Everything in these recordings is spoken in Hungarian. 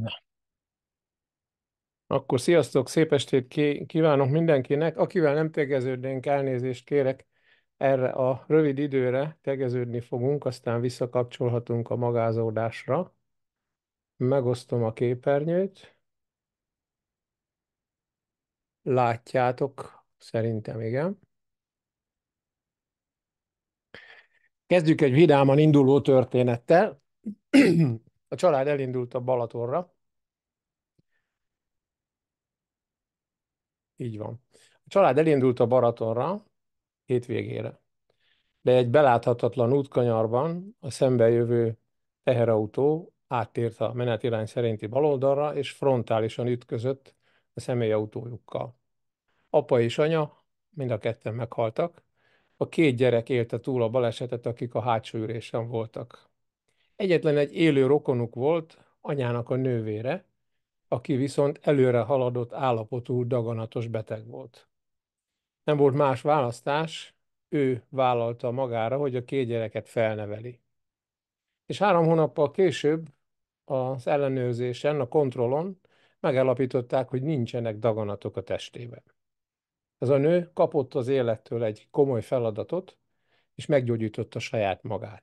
Na. Akkor sziasztok, szép estét kívánok mindenkinek. Akivel nem tegeződnénk, elnézést kérek erre a rövid időre tegeződni fogunk, aztán visszakapcsolhatunk a magázódásra. Megosztom a képernyőt. Látjátok, szerintem igen. Kezdjük egy vidáman induló történettel. A család elindult a Balatonra. Így van. A család elindult a Balatonra hétvégére, de egy beláthatatlan útkanyarban a szembe jövő teherautó áttért a menetirány szerinti baloldalra, és frontálisan ütközött a személyautójukkal. Apa és anya mind a ketten meghaltak, a két gyerek élte túl a balesetet, akik a hátsó ülésen voltak. Egyetlen egy élő rokonuk volt, anyának a nővére, aki viszont előre haladott állapotú daganatos beteg volt. Nem volt más választás, ő vállalta magára, hogy a két gyereket felneveli. És három hónappal később az ellenőrzésen, a kontrollon megállapították, hogy nincsenek daganatok a testében. Ez a nő kapott az élettől egy komoly feladatot, és meggyógyította saját magát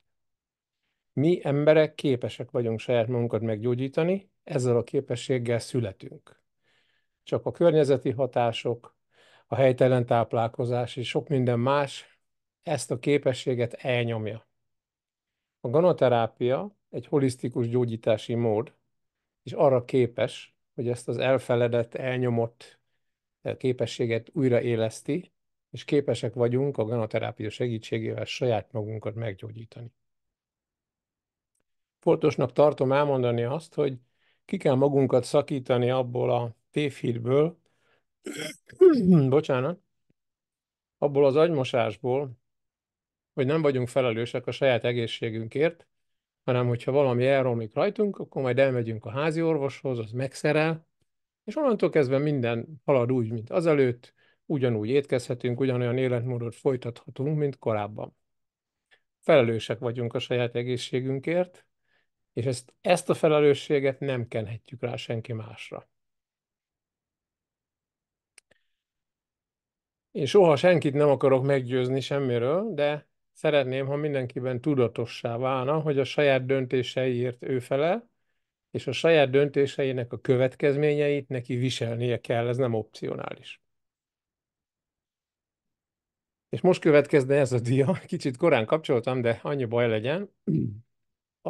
mi emberek képesek vagyunk saját magunkat meggyógyítani, ezzel a képességgel születünk. Csak a környezeti hatások, a helytelen táplálkozás és sok minden más ezt a képességet elnyomja. A ganoterápia egy holisztikus gyógyítási mód, és arra képes, hogy ezt az elfeledett, elnyomott eh, képességet újraéleszti, és képesek vagyunk a ganoterápia segítségével saját magunkat meggyógyítani. Fontosnak tartom elmondani azt, hogy ki kell magunkat szakítani abból a tévhitből, bocsánat, abból az agymosásból, hogy nem vagyunk felelősek a saját egészségünkért, hanem hogyha valami elromlik rajtunk, akkor majd elmegyünk a házi orvoshoz, az megszerel, és onnantól kezdve minden halad úgy, mint azelőtt, ugyanúgy étkezhetünk, ugyanolyan életmódot folytathatunk, mint korábban. Felelősek vagyunk a saját egészségünkért, és ezt, ezt a felelősséget nem kenhetjük rá senki másra. Én soha senkit nem akarok meggyőzni semmiről, de szeretném, ha mindenkiben tudatossá válna, hogy a saját döntéseiért ő felel, és a saját döntéseinek a következményeit neki viselnie kell, ez nem opcionális. És most következne ez a dia, kicsit korán kapcsoltam, de annyi baj legyen.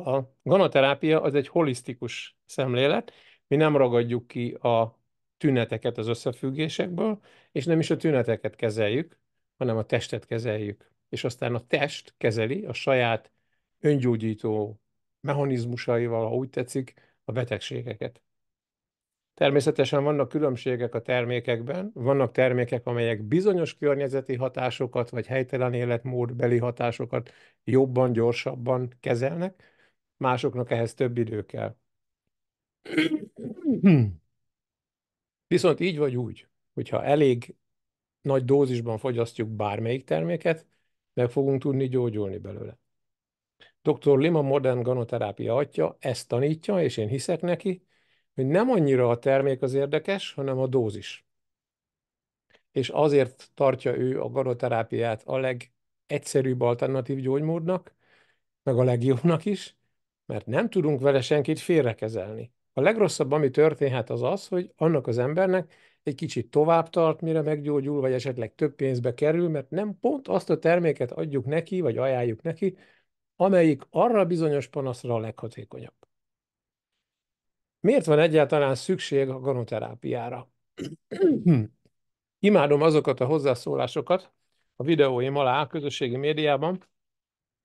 A ganoterápia az egy holisztikus szemlélet, mi nem ragadjuk ki a tüneteket az összefüggésekből, és nem is a tüneteket kezeljük, hanem a testet kezeljük. És aztán a test kezeli a saját öngyógyító mechanizmusaival, ha úgy tetszik, a betegségeket. Természetesen vannak különbségek a termékekben, vannak termékek, amelyek bizonyos környezeti hatásokat vagy helytelen életmódbeli hatásokat jobban, gyorsabban kezelnek, másoknak ehhez több idő kell. Viszont így vagy úgy, hogyha elég nagy dózisban fogyasztjuk bármelyik terméket, meg fogunk tudni gyógyulni belőle. Dr. Lima modern ganoterápia atya ezt tanítja, és én hiszek neki, hogy nem annyira a termék az érdekes, hanem a dózis. És azért tartja ő a ganoterápiát a legegyszerűbb alternatív gyógymódnak, meg a legjobbnak is, mert nem tudunk vele senkit félrekezelni. A legrosszabb, ami történhet, az az, hogy annak az embernek egy kicsit tovább tart, mire meggyógyul, vagy esetleg több pénzbe kerül, mert nem pont azt a terméket adjuk neki, vagy ajánljuk neki, amelyik arra bizonyos panaszra a leghatékonyabb. Miért van egyáltalán szükség a ganoterápiára? Imádom azokat a hozzászólásokat a videóim alá, a közösségi médiában,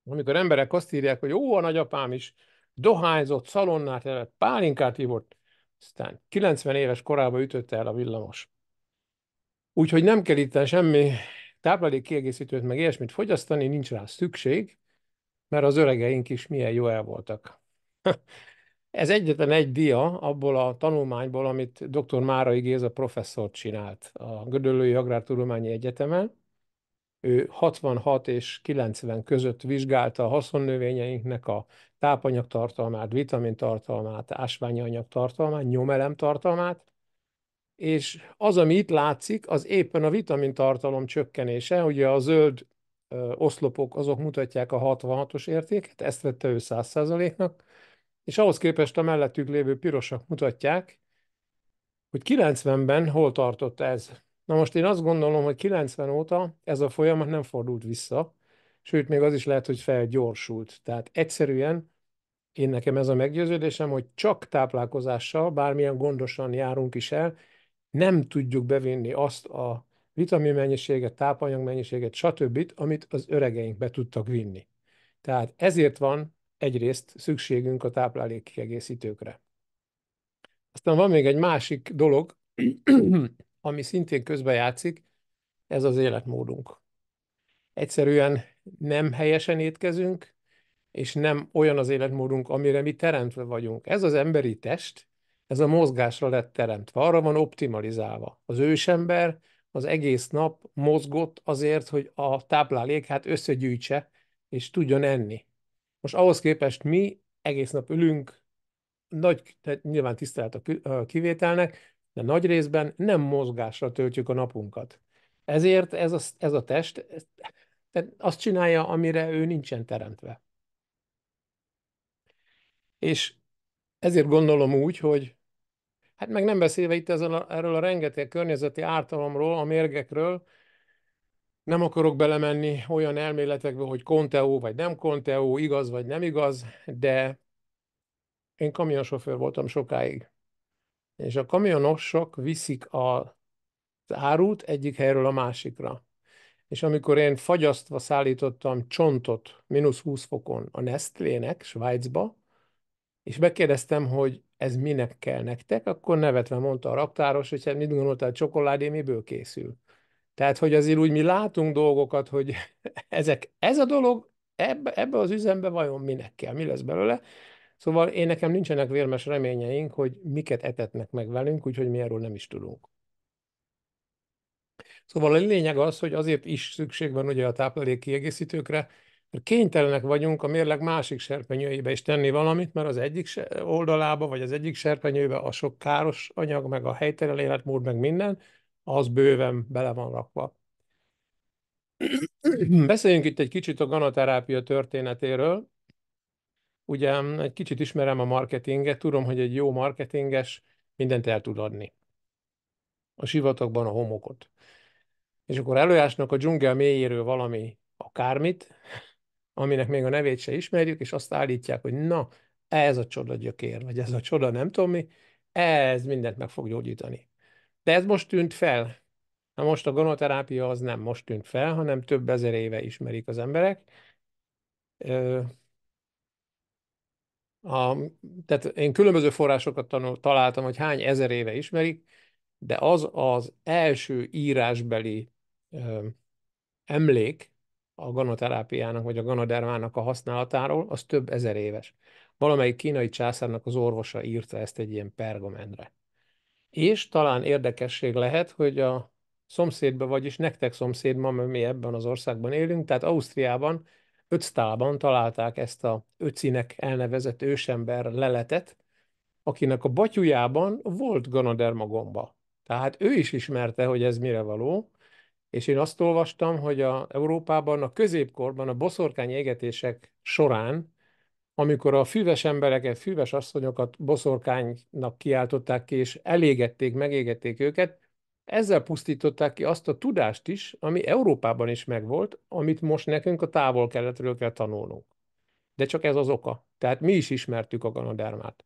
amikor emberek azt írják, hogy ó, a nagyapám is dohányzott, szalonnát evett, pálinkát ivott, aztán 90 éves korában ütötte el a villamos. Úgyhogy nem kell itt semmi táplálék kiegészítőt, meg ilyesmit fogyasztani, nincs rá szükség, mert az öregeink is milyen jó el voltak. Ez egyetlen egy dia abból a tanulmányból, amit dr. Márai Géza professzor csinált a Gödöllői Agrártudományi Egyetemen, ő 66 és 90 között vizsgálta a haszonnövényeinknek a tápanyagtartalmát, vitamintartalmát, ásványi anyagtartalmát, nyomelemtartalmát, és az, ami itt látszik, az éppen a vitamintartalom csökkenése, ugye a zöld oszlopok azok mutatják a 66-os értéket, ezt vette ő 100%-nak, és ahhoz képest a mellettük lévő pirosak mutatják, hogy 90-ben hol tartott ez. Na most én azt gondolom, hogy 90 óta ez a folyamat nem fordult vissza, sőt, még az is lehet, hogy felgyorsult. Tehát egyszerűen én nekem ez a meggyőződésem, hogy csak táplálkozással, bármilyen gondosan járunk is el, nem tudjuk bevinni azt a vitamin mennyiséget, tápanyag mennyiséget, stb., amit az öregeink be tudtak vinni. Tehát ezért van egyrészt szükségünk a táplálékkiegészítőkre. Aztán van még egy másik dolog, ami szintén közbejátszik, ez az életmódunk. Egyszerűen nem helyesen étkezünk, és nem olyan az életmódunk, amire mi teremtve vagyunk. Ez az emberi test, ez a mozgásra lett teremtve, arra van optimalizálva. Az ősember az egész nap mozgott azért, hogy a táplálékát összegyűjtse, és tudjon enni. Most ahhoz képest mi egész nap ülünk, nagy, nyilván tisztelet a kivételnek, de nagy részben nem mozgásra töltjük a napunkat. Ezért ez a, ez a test ez, azt csinálja, amire ő nincsen teremtve. És ezért gondolom úgy, hogy hát meg nem beszélve itt ezzel a, erről a rengeteg környezeti ártalomról, a mérgekről, nem akarok belemenni olyan elméletekbe, hogy konteó vagy nem konteó, igaz vagy nem igaz, de én kamionsofőr voltam sokáig és a kamionosok viszik a, az árut egyik helyről a másikra. És amikor én fagyasztva szállítottam csontot mínusz 20 fokon a Nestlének Svájcba, és megkérdeztem, hogy ez minek kell nektek, akkor nevetve mondta a raktáros, hogy hát mit gondoltál, csokoládé miből készül. Tehát, hogy azért úgy mi látunk dolgokat, hogy ezek, ez a dolog ebbe, ebbe az üzembe vajon minek kell, mi lesz belőle, Szóval én nekem nincsenek vérmes reményeink, hogy miket etetnek meg velünk, úgyhogy mi erről nem is tudunk. Szóval a lényeg az, hogy azért is szükség van ugye a táplálék kiegészítőkre, mert kénytelenek vagyunk a mérleg másik serpenyőjébe is tenni valamit, mert az egyik oldalába, vagy az egyik serpenyőbe a sok káros anyag, meg a helytelen életmód, meg minden, az bőven bele van rakva. Beszéljünk itt egy kicsit a ganaterápia történetéről ugye mm, egy kicsit ismerem a marketinget, tudom, hogy egy jó marketinges mindent el tud adni. A sivatagban a homokot. És akkor előásnak a dzsungel mélyéről valami akármit, aminek még a nevét se ismerjük, és azt állítják, hogy na, ez a csoda gyökér, vagy ez a csoda nem tudom mi, ez mindent meg fog gyógyítani. De ez most tűnt fel. Na most a gonoterápia az nem most tűnt fel, hanem több ezer éve ismerik az emberek. A, tehát én különböző forrásokat tanul, találtam, hogy hány ezer éve ismerik, de az az első írásbeli ö, emlék a ganoterápiának vagy a ganodermának a használatáról, az több ezer éves. Valamelyik kínai császárnak az orvosa írta ezt egy ilyen pergamentre. És talán érdekesség lehet, hogy a szomszédban, vagyis nektek szomszédban, mert mi ebben az országban élünk, tehát Ausztriában Öctában találták ezt a öcinek elnevezett ősember leletet, akinek a batyujában volt ganoderma gomba. Tehát ő is ismerte, hogy ez mire való, és én azt olvastam, hogy a Európában a középkorban a boszorkány égetések során, amikor a füves embereket, füves asszonyokat boszorkánynak kiáltották ki, és elégették, megégették őket, ezzel pusztították ki azt a tudást is, ami Európában is megvolt, amit most nekünk a távol-keletről kell tanulnunk. De csak ez az oka. Tehát mi is ismertük a ganodermát.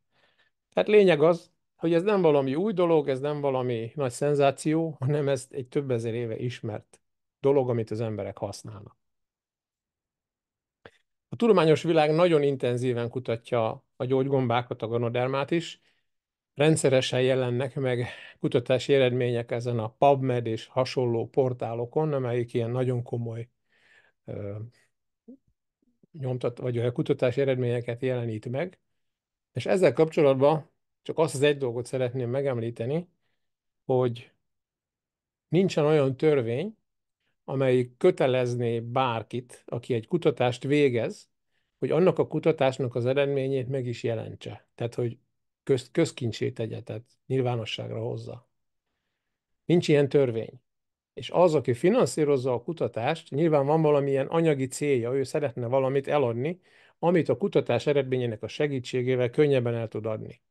Tehát lényeg az, hogy ez nem valami új dolog, ez nem valami nagy szenzáció, hanem ez egy több ezer éve ismert dolog, amit az emberek használnak. A tudományos világ nagyon intenzíven kutatja a gyógygombákat, a ganodermát is, Rendszeresen jelennek meg kutatási eredmények ezen a PubMed és hasonló portálokon, amelyik ilyen nagyon komoly ö, nyomtat, vagy olyan kutatási eredményeket jelenít meg. És ezzel kapcsolatban csak azt az egy dolgot szeretném megemlíteni, hogy nincsen olyan törvény, amelyik kötelezné bárkit, aki egy kutatást végez, hogy annak a kutatásnak az eredményét meg is jelentse. Tehát, hogy köz, közkincsét tegye, tehát nyilvánosságra hozza. Nincs ilyen törvény. És az, aki finanszírozza a kutatást, nyilván van valamilyen anyagi célja, ő szeretne valamit eladni, amit a kutatás eredményének a segítségével könnyebben el tud adni.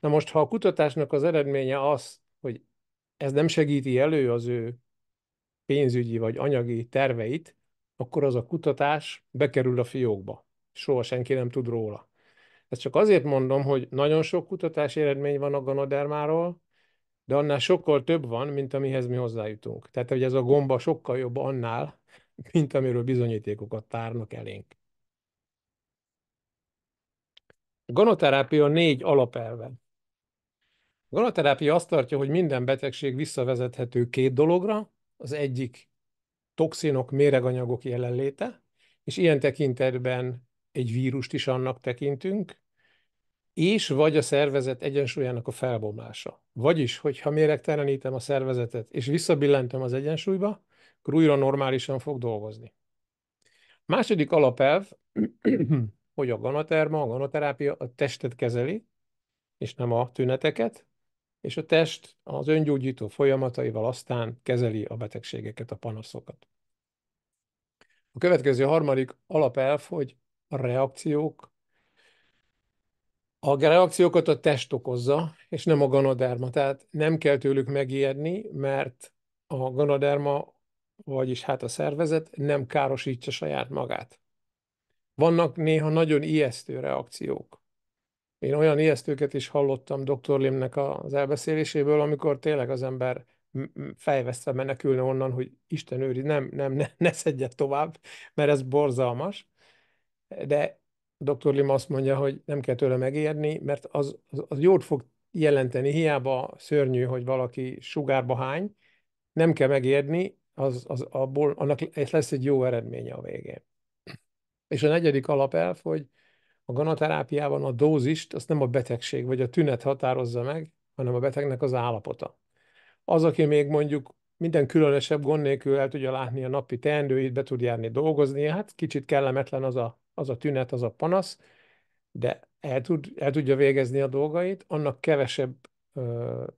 Na most, ha a kutatásnak az eredménye az, hogy ez nem segíti elő az ő pénzügyi vagy anyagi terveit, akkor az a kutatás bekerül a fiókba. Soha senki nem tud róla. Ezt csak azért mondom, hogy nagyon sok kutatási eredmény van a ganodermáról, de annál sokkal több van, mint amihez mi hozzájutunk. Tehát hogy ez a gomba sokkal jobb annál, mint amiről bizonyítékokat tárnak elénk. ganoterápia négy alapelve. ganoterápia azt tartja, hogy minden betegség visszavezethető két dologra. Az egyik toxinok, méreganyagok jelenléte, és ilyen tekintetben egy vírust is annak tekintünk, és vagy a szervezet egyensúlyának a felbomlása. Vagyis, hogyha méregtelenítem a szervezetet, és visszabillentem az egyensúlyba, akkor újra normálisan fog dolgozni. Második alapelv, hogy a ganaterma, a ganaterápia a testet kezeli, és nem a tüneteket, és a test az öngyógyító folyamataival aztán kezeli a betegségeket, a panaszokat. A következő harmadik alapelv, hogy a reakciók, a reakciókat a test okozza, és nem a ganoderma. Tehát nem kell tőlük megijedni, mert a ganoderma, vagyis hát a szervezet nem károsítja saját magát. Vannak néha nagyon ijesztő reakciók. Én olyan ijesztőket is hallottam dr. Limnek az elbeszéléséből, amikor tényleg az ember fejvesztve menekülne onnan, hogy Isten őri, nem, nem, ne, ne szedje tovább, mert ez borzalmas de dr. Lim azt mondja, hogy nem kell tőle megérni, mert az, az, az jót fog jelenteni, hiába szörnyű, hogy valaki sugárba hány, nem kell megérni, az, az, abból, annak lesz egy jó eredménye a végén. És a negyedik alapelv, hogy a ganaterápiában a dózist, azt nem a betegség vagy a tünet határozza meg, hanem a betegnek az állapota. Az, aki még mondjuk minden különösebb gond nélkül el tudja látni a napi teendőit, be tud járni dolgozni, hát kicsit kellemetlen az a az a tünet, az a panasz, de el, tud, el tudja végezni a dolgait, annak kevesebb,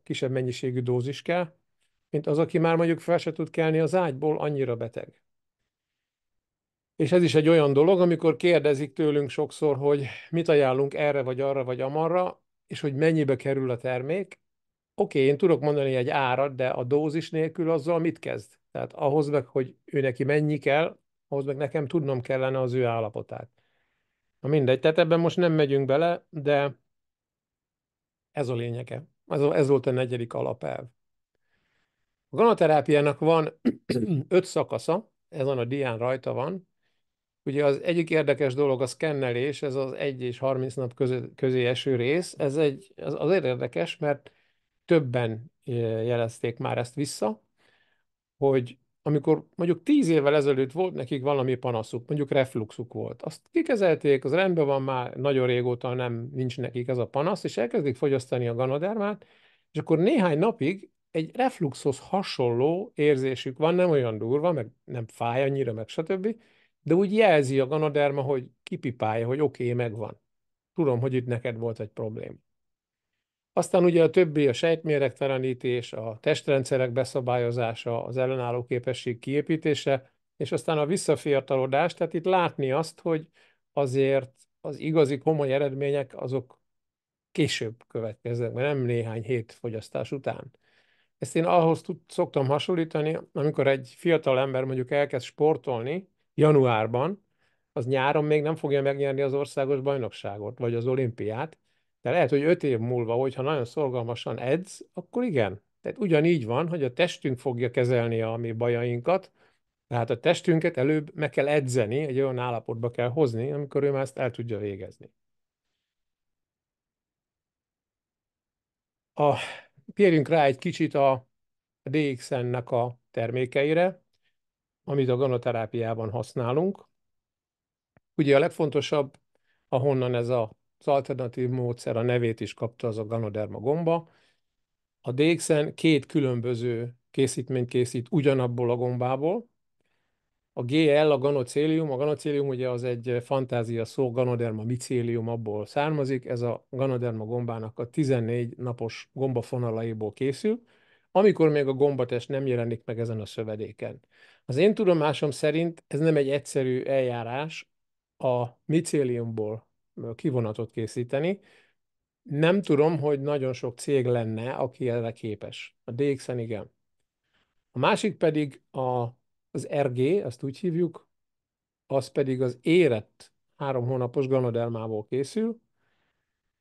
kisebb mennyiségű dózis kell, mint az, aki már mondjuk fel se tud kelni az ágyból, annyira beteg. És ez is egy olyan dolog, amikor kérdezik tőlünk sokszor, hogy mit ajánlunk erre, vagy arra, vagy amarra, és hogy mennyibe kerül a termék. Oké, okay, én tudok mondani egy árat, de a dózis nélkül azzal mit kezd? Tehát ahhoz meg, hogy ő neki mennyi kell, ahhoz meg nekem tudnom kellene az ő állapotát. Na mindegy, tehát ebben most nem megyünk bele, de ez a lényege. Ez, ez volt a negyedik alapelv. A ganaterápiának van öt szakasza, ezen a dián rajta van. Ugye az egyik érdekes dolog a szkennelés, ez az 1 és 30 nap közé, közé eső rész. Ez egy, az azért érdekes, mert többen eh, jelezték már ezt vissza, hogy amikor mondjuk tíz évvel ezelőtt volt nekik valami panaszuk, mondjuk refluxuk volt, azt kikezelték, az rendben van már, nagyon régóta nem nincs nekik ez a panasz, és elkezdik fogyasztani a ganodermát, és akkor néhány napig egy refluxhoz hasonló érzésük van, nem olyan durva, meg nem fáj annyira, meg stb., de úgy jelzi a ganoderma, hogy kipipálja, hogy oké, okay, megvan. Tudom, hogy itt neked volt egy probléma. Aztán ugye a többi a sejtméregtelenítés, a testrendszerek beszabályozása, az ellenálló képesség kiépítése, és aztán a visszafiatalodás, tehát itt látni azt, hogy azért az igazi komoly eredmények azok később következnek, mert nem néhány hét fogyasztás után. Ezt én ahhoz tud, szoktam hasonlítani, amikor egy fiatal ember mondjuk elkezd sportolni januárban, az nyáron még nem fogja megnyerni az országos bajnokságot, vagy az olimpiát, de lehet, hogy öt év múlva, hogyha nagyon szorgalmasan edz, akkor igen. Tehát ugyanígy van, hogy a testünk fogja kezelni a mi bajainkat, tehát a testünket előbb meg kell edzeni, egy olyan állapotba kell hozni, amikor ő már ezt el tudja végezni. A, térjünk rá egy kicsit a DXN-nek a termékeire, amit a ganoterápiában használunk. Ugye a legfontosabb, ahonnan ez a az alternatív módszer a nevét is kapta az a Ganoderma gomba. A DXN két különböző készítményt készít ugyanabból a gombából. A GL, a ganocélium, a ganocélium ugye az egy fantázia szó, ganoderma micélium abból származik, ez a ganoderma gombának a 14 napos gombafonalaiból készül, amikor még a gombatest nem jelenik meg ezen a szövedéken. Az én tudomásom szerint ez nem egy egyszerű eljárás, a micéliumból kivonatot készíteni. Nem tudom, hogy nagyon sok cég lenne, aki erre képes. A DXN igen. A másik pedig a, az RG, azt úgy hívjuk, az pedig az érett három hónapos ganodermából készül,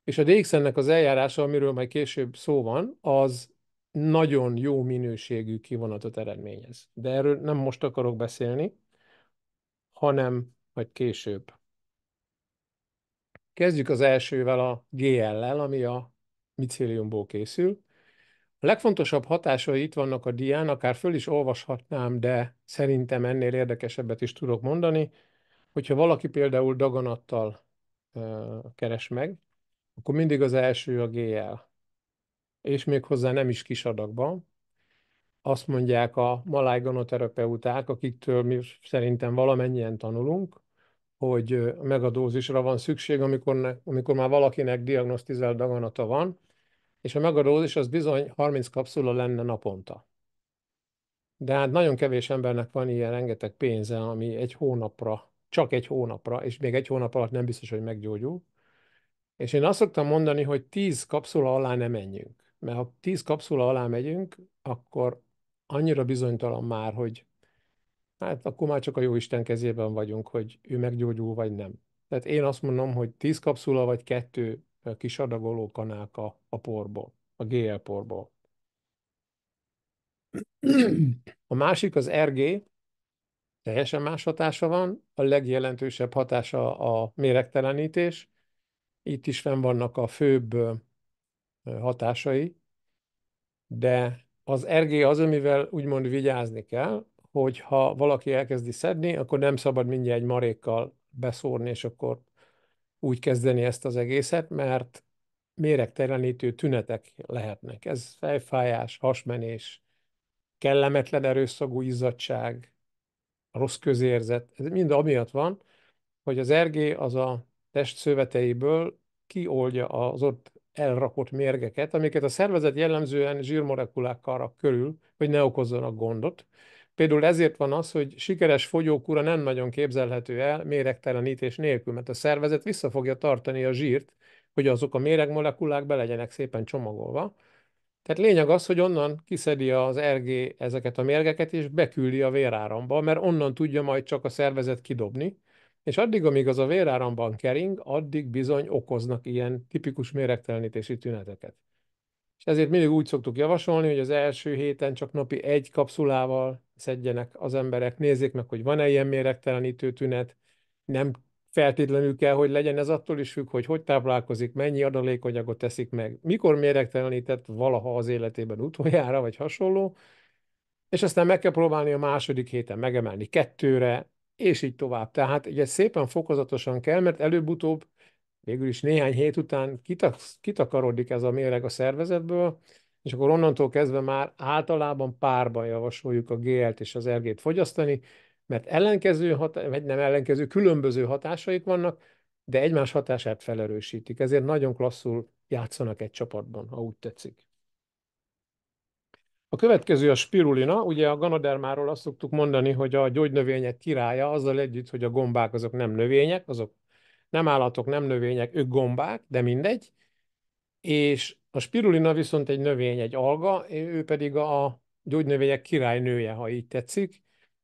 és a DXN-nek az eljárása, amiről majd később szó van, az nagyon jó minőségű kivonatot eredményez. De erről nem most akarok beszélni, hanem majd később. Kezdjük az elsővel, a GL-lel, ami a micéliumból készül. A legfontosabb hatásai itt vannak a dián, akár föl is olvashatnám, de szerintem ennél érdekesebbet is tudok mondani. Hogyha valaki például daganattal keres meg, akkor mindig az első a GL. És még hozzá nem is kis adagban. Azt mondják a maláj akiktől mi szerintem valamennyien tanulunk, hogy megadózisra van szükség, amikor, ne, amikor már valakinek diagnosztizált daganata van, és a megadózis az bizony 30 kapszula lenne naponta. De hát nagyon kevés embernek van ilyen rengeteg pénze, ami egy hónapra, csak egy hónapra, és még egy hónap alatt nem biztos, hogy meggyógyul. És én azt szoktam mondani, hogy 10 kapszula alá nem menjünk. Mert ha 10 kapszula alá megyünk, akkor annyira bizonytalan már, hogy hát akkor már csak a Jóisten kezében vagyunk, hogy ő meggyógyul, vagy nem. Tehát én azt mondom, hogy 10 kapszula, vagy kettő kis adagoló kanálka a porból, a GL porból. A másik az RG, teljesen más hatása van, a legjelentősebb hatása a méregtelenítés. Itt is fenn vannak a főbb hatásai, de az RG az, amivel úgymond vigyázni kell, hogy ha valaki elkezdi szedni, akkor nem szabad mindjárt egy marékkal beszórni, és akkor úgy kezdeni ezt az egészet, mert méregtelenítő tünetek lehetnek. Ez fejfájás, hasmenés, kellemetlen erőszagú izzadság, rossz közérzet. Ez mind amiatt van, hogy az ergé az a test szöveteiből kioldja az ott elrakott mérgeket, amiket a szervezet jellemzően zsírmolekulákkal rak körül, hogy ne okozzanak gondot. Például ezért van az, hogy sikeres fogyókúra nem nagyon képzelhető el méregtelenítés nélkül, mert a szervezet vissza fogja tartani a zsírt, hogy azok a méregmolekulák be legyenek szépen csomagolva. Tehát lényeg az, hogy onnan kiszedi az RG ezeket a mérgeket, és beküldi a véráramba, mert onnan tudja majd csak a szervezet kidobni, és addig, amíg az a véráramban kering, addig bizony okoznak ilyen tipikus méregtelenítési tüneteket. És ezért mindig úgy szoktuk javasolni, hogy az első héten csak napi egy kapszulával szedjenek az emberek, nézzék meg, hogy van-e ilyen méregtelenítő tünet, nem feltétlenül kell, hogy legyen ez attól is függ, hogy hogy táplálkozik, mennyi adalékanyagot teszik meg, mikor méregtelenített valaha az életében utoljára, vagy hasonló, és aztán meg kell próbálni a második héten megemelni kettőre, és így tovább. Tehát ugye szépen fokozatosan kell, mert előbb-utóbb végül is néhány hét után kitak- kitakarodik ez a méreg a szervezetből, és akkor onnantól kezdve már általában párban javasoljuk a GL-t és az RG-t fogyasztani, mert ellenkező, vagy nem ellenkező, különböző hatásaik vannak, de egymás hatását felerősítik. Ezért nagyon klasszul játszanak egy csapatban, ha úgy tetszik. A következő a spirulina. Ugye a ganodermáról azt szoktuk mondani, hogy a gyógynövények királya, azzal együtt, hogy a gombák azok nem növények, azok nem állatok, nem növények, ők gombák, de mindegy. És a spirulina viszont egy növény, egy alga, ő pedig a gyógynövények királynője, ha így tetszik.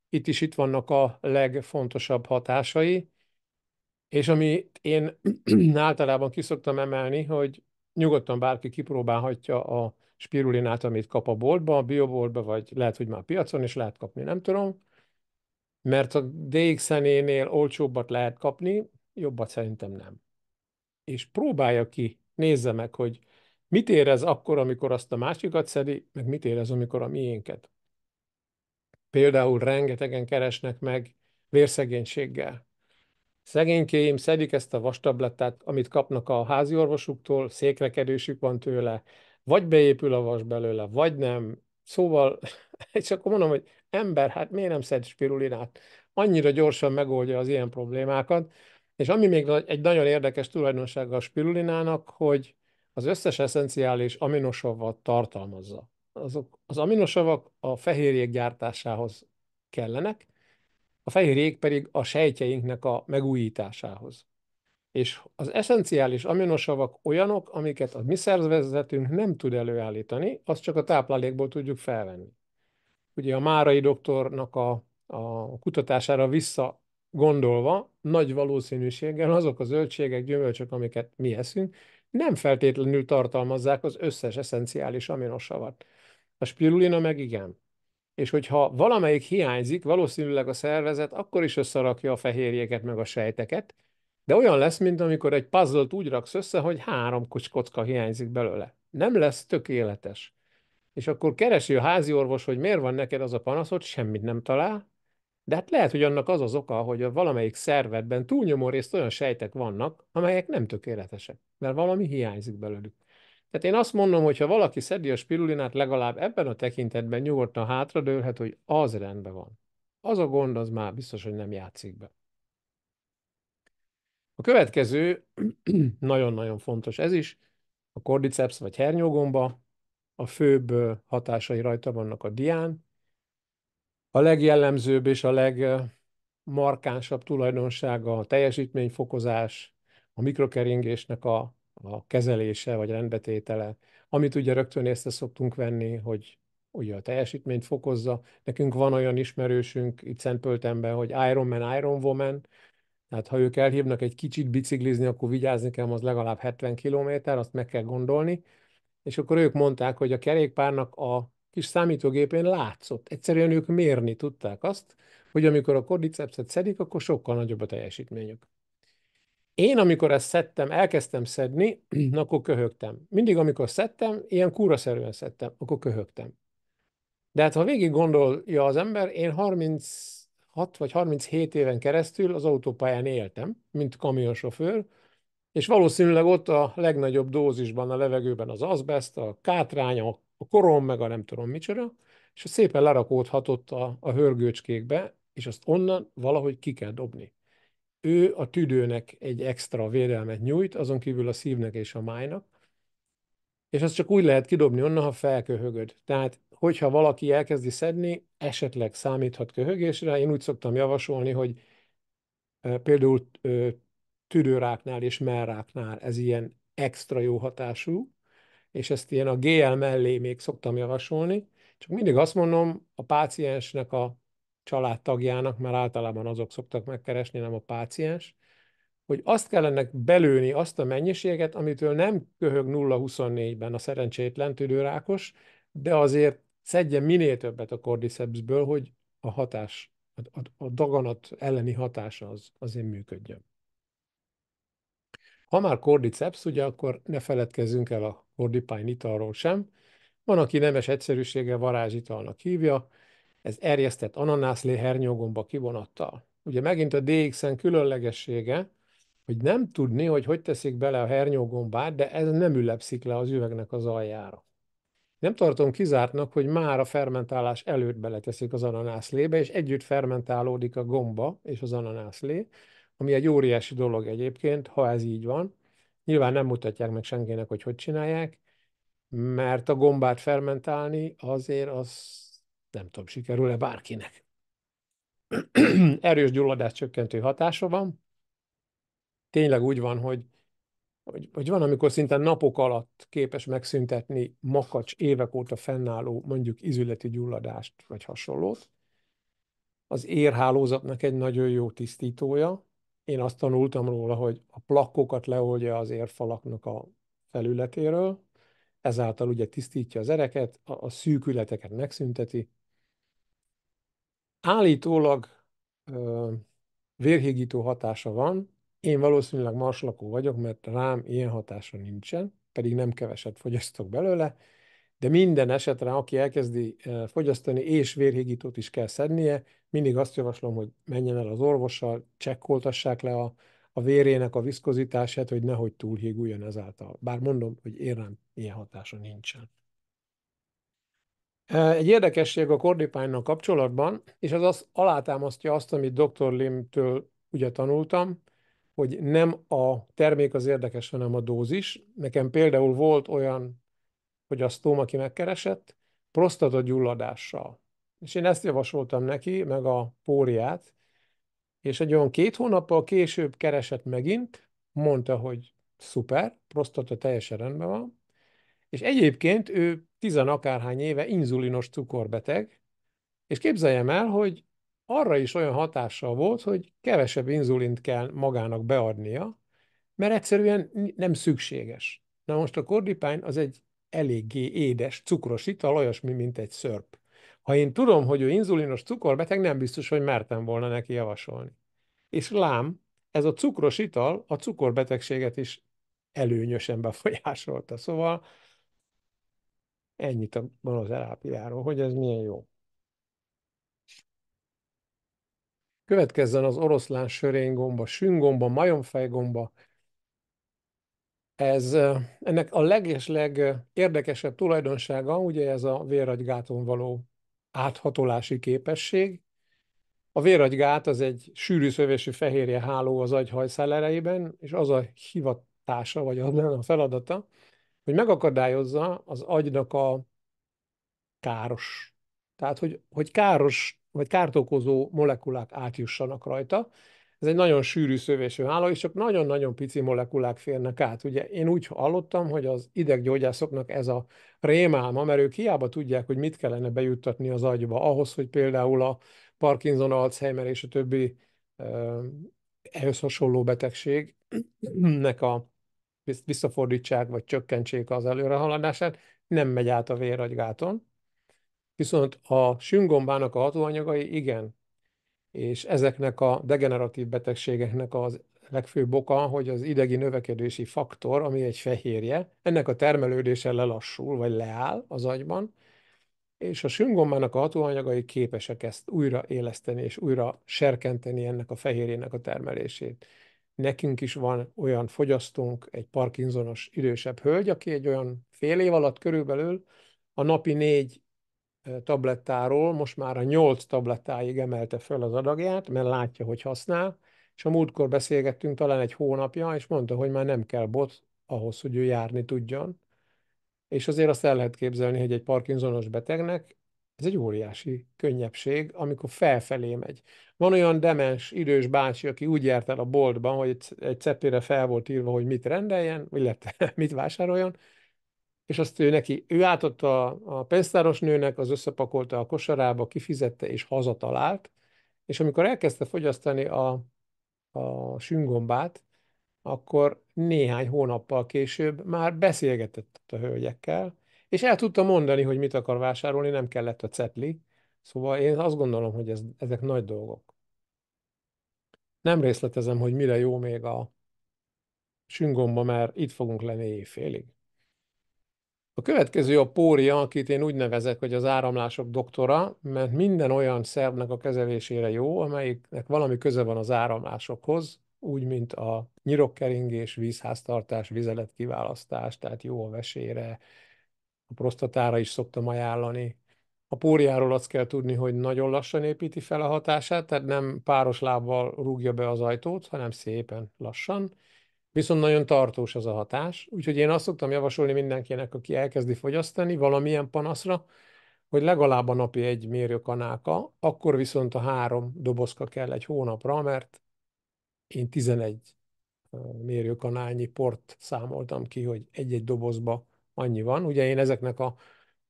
Itt is itt vannak a legfontosabb hatásai, és amit én általában kiszoktam emelni, hogy nyugodtan bárki kipróbálhatja a spirulinát, amit kap a boltba, a bioboltba, vagy lehet, hogy már piacon is lehet kapni, nem tudom, mert a dx nél olcsóbbat lehet kapni, jobbat szerintem nem. És próbálja ki, nézze meg, hogy Mit érez akkor, amikor azt a másikat szedi, meg mit érez, amikor a miénket? Például rengetegen keresnek meg vérszegénységgel. Szegénykéim szedik ezt a vastablettát, amit kapnak a házi orvosuktól, székrekedősük van tőle, vagy beépül a vas belőle, vagy nem. Szóval, és akkor mondom, hogy ember, hát miért nem szed spirulinát? Annyira gyorsan megoldja az ilyen problémákat. És ami még egy nagyon érdekes tulajdonsága a spirulinának, hogy az összes eszenciális aminosavat tartalmazza. Azok, az aminosavak a fehérjék gyártásához kellenek, a fehérjék pedig a sejtjeinknek a megújításához. És az eszenciális aminosavak olyanok, amiket a mi szervezetünk nem tud előállítani, azt csak a táplálékból tudjuk felvenni. Ugye a Márai doktornak a, a kutatására vissza gondolva, nagy valószínűséggel azok a zöldségek, gyümölcsök, amiket mi eszünk, nem feltétlenül tartalmazzák az összes eszenciális aminosavat. A spirulina meg igen. És hogyha valamelyik hiányzik, valószínűleg a szervezet akkor is összerakja a fehérjéket meg a sejteket, de olyan lesz, mint amikor egy puzzle-t úgy raksz össze, hogy három kocka hiányzik belőle. Nem lesz tökéletes. És akkor keresi a házi orvos, hogy miért van neked az a panaszod, semmit nem talál, de hát lehet, hogy annak az az oka, hogy a valamelyik szervedben túlnyomó részt olyan sejtek vannak, amelyek nem tökéletesek, mert valami hiányzik belőlük. Tehát én azt mondom, hogy ha valaki szedi a spirulinát, legalább ebben a tekintetben nyugodtan hátradőlhet, hogy az rendben van. Az a gond, az már biztos, hogy nem játszik be. A következő, nagyon-nagyon fontos ez is, a cordyceps vagy hernyógomba, a főbb hatásai rajta vannak a dián, a legjellemzőbb és a legmarkánsabb tulajdonsága a teljesítményfokozás, a mikrokeringésnek a, a kezelése vagy rendbetétele, amit ugye rögtön észre szoktunk venni, hogy ugye a teljesítményt fokozza. Nekünk van olyan ismerősünk itt Szentpöltemben, hogy Iron Man, Iron Woman, tehát ha ők elhívnak egy kicsit biciklizni, akkor vigyázni kell, az legalább 70 km, azt meg kell gondolni. És akkor ők mondták, hogy a kerékpárnak a kis számítógépén látszott. Egyszerűen ők mérni tudták azt, hogy amikor a kordicepszet szedik, akkor sokkal nagyobb a teljesítményük. Én, amikor ezt szedtem, elkezdtem szedni, akkor köhögtem. Mindig, amikor szedtem, ilyen kúraszerűen szedtem, akkor köhögtem. De hát, ha végig gondolja az ember, én 36 vagy 37 éven keresztül az autópályán éltem, mint kamionsofőr, és valószínűleg ott a legnagyobb dózisban a levegőben az azbest, a kátrány, a a korom, meg a nem tudom micsoda, és szépen lerakódhatott a, a hörgőcskékbe, és azt onnan valahogy ki kell dobni. Ő a tüdőnek egy extra védelmet nyújt, azon kívül a szívnek és a májnak, és azt csak úgy lehet kidobni onnan, ha felköhögöd. Tehát, hogyha valaki elkezdi szedni, esetleg számíthat köhögésre. Én úgy szoktam javasolni, hogy például tüdőráknál és merráknál ez ilyen extra jó hatású, és ezt ilyen a GL mellé még szoktam javasolni, csak mindig azt mondom, a páciensnek a családtagjának, mert általában azok szoktak megkeresni, nem a páciens, hogy azt kellene belőni azt a mennyiséget, amitől nem köhög 0-24-ben a szerencsétlen tüdőrákos, de azért szedje minél többet a cordycepsből, hogy a hatás, a, a, a daganat elleni hatása az, azért működjön. Ha már cordyceps, ugye akkor ne feledkezzünk el a cordipine italról sem. Van, aki nemes egyszerűsége varázsitalnak hívja, ez erjesztett ananászlé hernyógomba kivonattal. Ugye megint a DX-en különlegessége, hogy nem tudni, hogy hogy teszik bele a hernyógombát, de ez nem ülepszik le az üvegnek az aljára. Nem tartom kizártnak, hogy már a fermentálás előtt beleteszik az ananászlébe, és együtt fermentálódik a gomba és az ananászlé, ami egy óriási dolog egyébként, ha ez így van. Nyilván nem mutatják meg senkinek, hogy hogy csinálják, mert a gombát fermentálni azért az nem tudom, sikerül-e bárkinek. Erős gyulladás csökkentő hatása van. Tényleg úgy van, hogy, hogy, hogy van, amikor szinte napok alatt képes megszüntetni makacs évek óta fennálló mondjuk izületi gyulladást vagy hasonlót. Az érhálózatnak egy nagyon jó tisztítója, én azt tanultam róla, hogy a plakkokat leolja az érfalaknak a felületéről, ezáltal ugye tisztítja az ereket, a, a szűkületeket megszünteti. Állítólag ö, vérhígító hatása van, én valószínűleg marslakó vagyok, mert rám ilyen hatása nincsen, pedig nem keveset fogyasztok belőle, de minden esetre, aki elkezdi e, fogyasztani, és vérhígítót is kell szednie, mindig azt javaslom, hogy menjen el az orvossal, csekkoltassák le a, a vérének a viszkozitását, hogy nehogy túlhíguljon ezáltal. Bár mondom, hogy érem, ilyen hatása nincsen. E, egy érdekesség a kordipánnal kapcsolatban, és az, az alátámasztja azt, amit dr. Limtől ugye tanultam, hogy nem a termék az érdekes, hanem a dózis. Nekem például volt olyan hogy a sztóm, aki megkeresett, prostata gyulladással. És én ezt javasoltam neki, meg a póriát, és egy olyan két hónappal később keresett megint, mondta, hogy szuper, prostata teljesen rendben van, és egyébként ő tizen akárhány éve inzulinos cukorbeteg, és képzeljem el, hogy arra is olyan hatással volt, hogy kevesebb inzulint kell magának beadnia, mert egyszerűen nem szükséges. Na most a kordipány az egy eléggé édes, cukros ital, olyasmi, mint egy szörp. Ha én tudom, hogy ő inzulinos cukorbeteg, nem biztos, hogy mertem volna neki javasolni. És lám, ez a cukros ital a cukorbetegséget is előnyösen befolyásolta. Szóval ennyit a monoterápiáról, hogy ez milyen jó. Következzen az oroszlán gomba, süngomba, majomfejgomba, ez, ennek a leges legérdekesebb tulajdonsága ugye ez a véragygáton való áthatolási képesség. A véragygát az egy sűrű szövési fehérje háló az agy hajszálereiben, és az a hivatása, vagy az a feladata, hogy megakadályozza az agynak a káros, tehát hogy, hogy káros vagy kárt okozó molekulák átjussanak rajta, ez egy nagyon sűrű szövésű háló, és csak nagyon-nagyon pici molekulák férnek át. Ugye én úgy hallottam, hogy az ideggyógyászoknak ez a rémálma, mert ők hiába tudják, hogy mit kellene bejuttatni az agyba, ahhoz, hogy például a Parkinson, Alzheimer és a többi eh, ehhez hasonló betegségnek a visszafordítsák, vagy csökkentsék az előrehaladását, nem megy át a véragygáton. Viszont a süngombának a hatóanyagai igen, és ezeknek a degeneratív betegségeknek az legfőbb oka, hogy az idegi növekedési faktor, ami egy fehérje, ennek a termelődése lelassul, vagy leáll az agyban, és a süngombának a hatóanyagai képesek ezt újra éleszteni, és újra serkenteni ennek a fehérjének a termelését. Nekünk is van olyan fogyasztónk, egy parkinzonos idősebb hölgy, aki egy olyan fél év alatt körülbelül a napi négy tablettáról most már a 8 tablettáig emelte föl az adagját, mert látja, hogy használ, és a múltkor beszélgettünk talán egy hónapja, és mondta, hogy már nem kell bot ahhoz, hogy ő járni tudjon. És azért azt el lehet képzelni, hogy egy parkinsonos betegnek ez egy óriási könnyebbség, amikor felfelé megy. Van olyan demens, idős bácsi, aki úgy járt el a boltban, hogy egy cepére fel volt írva, hogy mit rendeljen, illetve mit vásároljon, és azt ő neki, ő átadta a pénztáros nőnek, az összepakolta a kosarába, kifizette és hazatalált, és amikor elkezdte fogyasztani a, a süngombát, akkor néhány hónappal később már beszélgetett a hölgyekkel, és el tudta mondani, hogy mit akar vásárolni, nem kellett a cetli. Szóval én azt gondolom, hogy ez, ezek nagy dolgok. Nem részletezem, hogy mire jó még a süngomba, mert itt fogunk lenni éjfélig. A következő a Pória, akit én úgy nevezek, hogy az áramlások doktora, mert minden olyan szervnek a kezelésére jó, amelyiknek valami köze van az áramlásokhoz, úgy, mint a nyirokkeringés, vízháztartás, vizeletkiválasztás, tehát jó a vesére, a prostatára is szoktam ajánlani. A póriáról azt kell tudni, hogy nagyon lassan építi fel a hatását, tehát nem páros lábbal rúgja be az ajtót, hanem szépen lassan Viszont nagyon tartós az a hatás, úgyhogy én azt szoktam javasolni mindenkinek, aki elkezdi fogyasztani valamilyen panaszra, hogy legalább a napi egy mérőkanáka, akkor viszont a három dobozka kell egy hónapra, mert én 11 mérőkanálnyi port számoltam ki, hogy egy-egy dobozba annyi van. Ugye én ezeknek a,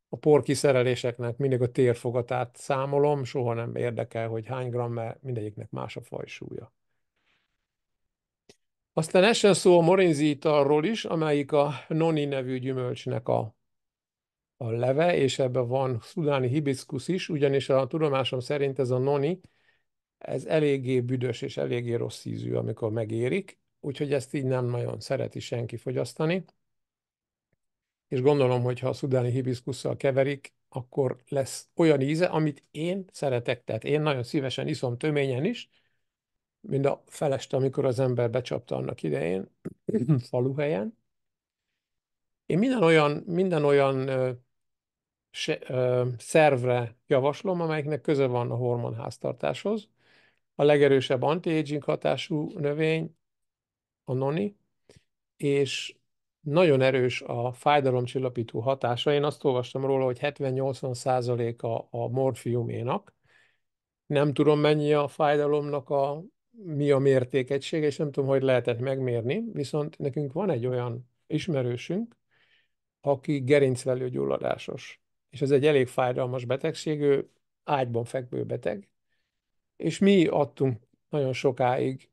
a porkiszereléseknek mindig a térfogatát számolom, soha nem érdekel, hogy hány gram, mert mindegyiknek más a fajsúlya. Aztán essen szó a morinzitalról is, amelyik a noni nevű gyümölcsnek a, a leve, és ebben van szudáni hibiszkusz is, ugyanis a tudomásom szerint ez a noni, ez eléggé büdös és eléggé rossz ízű, amikor megérik, úgyhogy ezt így nem nagyon szereti senki fogyasztani. És gondolom, hogy ha a szudáni hibiszkusszal keverik, akkor lesz olyan íze, amit én szeretek. Tehát én nagyon szívesen iszom töményen is, mint a felest, amikor az ember becsapta annak idején, faluhelyen. Én minden olyan, minden olyan ö, se, ö, szervre javaslom, amelyiknek köze van a hormonháztartáshoz. A legerősebb anti-aging hatású növény a noni, és nagyon erős a fájdalomcsillapító hatása. Én azt olvastam róla, hogy 70-80 százaléka a morfiuménak. Nem tudom, mennyi a fájdalomnak a mi a mértékegysége, és nem tudom, hogy lehetett megmérni, viszont nekünk van egy olyan ismerősünk, aki gerincvelő gyulladásos. És ez egy elég fájdalmas betegség, ő ágyban fekvő beteg. És mi adtunk nagyon sokáig,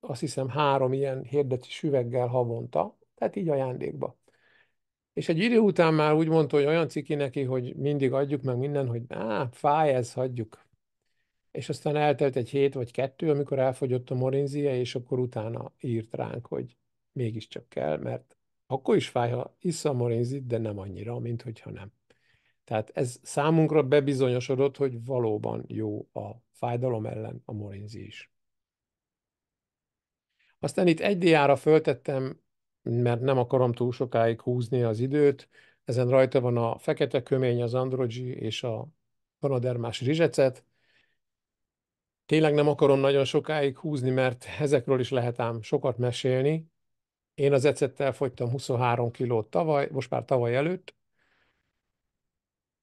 azt hiszem három ilyen hirdetés üveggel havonta, tehát így ajándékba. És egy idő után már úgy mondta, hogy olyan ciki neki, hogy mindig adjuk meg minden, hogy á, fáj ez, hagyjuk és aztán eltelt egy hét vagy kettő, amikor elfogyott a morinzia, és akkor utána írt ránk, hogy mégiscsak kell, mert akkor is fáj, ha issza a morinzit, de nem annyira, mint hogyha nem. Tehát ez számunkra bebizonyosodott, hogy valóban jó a fájdalom ellen a morinzi is. Aztán itt egy diára föltettem, mert nem akarom túl sokáig húzni az időt, ezen rajta van a fekete kömény, az androgyi és a panodermás rizsecet, Tényleg nem akarom nagyon sokáig húzni, mert ezekről is lehet ám sokat mesélni. Én az ecettel fogytam 23 kilót tavaly, most már tavaly előtt,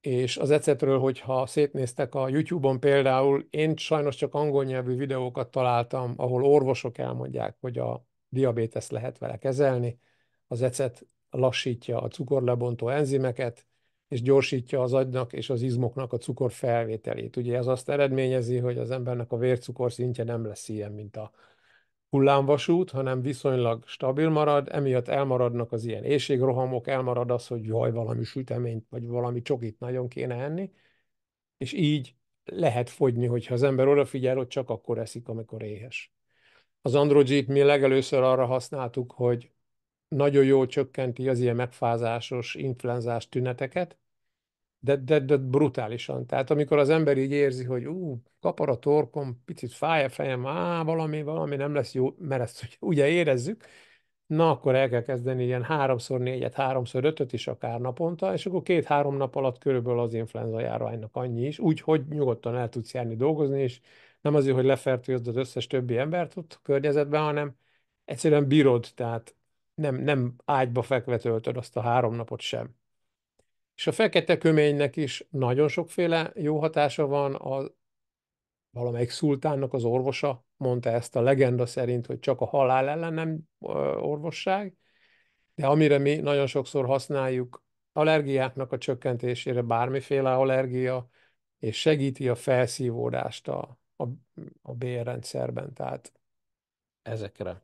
és az ecetről, hogyha szétnéztek a YouTube-on például, én sajnos csak angol nyelvű videókat találtam, ahol orvosok elmondják, hogy a diabéteszt lehet vele kezelni, az ecet lassítja a cukorlebontó enzimeket, és gyorsítja az agynak és az izmoknak a cukor felvételét. Ugye ez azt eredményezi, hogy az embernek a vércukor szintje nem lesz ilyen, mint a hullámvasút, hanem viszonylag stabil marad, emiatt elmaradnak az ilyen éjségrohamok, elmarad az, hogy jaj, valami süteményt, vagy valami csokit nagyon kéne enni, és így lehet fogyni, hogyha az ember odafigyel, hogy csak akkor eszik, amikor éhes. Az Androgyit mi legelőször arra használtuk, hogy nagyon jól csökkenti az ilyen megfázásos, influenzás tüneteket, de, de, de brutálisan. Tehát amikor az ember így érzi, hogy ú, kapar a torkom, picit fáj a fejem, á, valami, valami nem lesz jó, mert ezt ugye érezzük, na akkor el kell kezdeni ilyen háromszor négyet, háromszor ötöt is akár naponta, és akkor két-három nap alatt körülbelül az influenza járványnak annyi is, úgyhogy nyugodtan el tudsz járni dolgozni, és nem azért, hogy lefertőzd az összes többi embert ott környezetben, hanem egyszerűen bírod, tehát nem, nem ágyba fekve töltöd azt a három napot sem. És a fekete köménynek is nagyon sokféle jó hatása van, a, valamelyik szultánnak az orvosa mondta ezt a legenda szerint, hogy csak a halál ellen nem orvosság, de amire mi nagyon sokszor használjuk, allergiáknak a csökkentésére bármiféle allergia, és segíti a felszívódást a, a, a bélrendszerben, tehát ezekre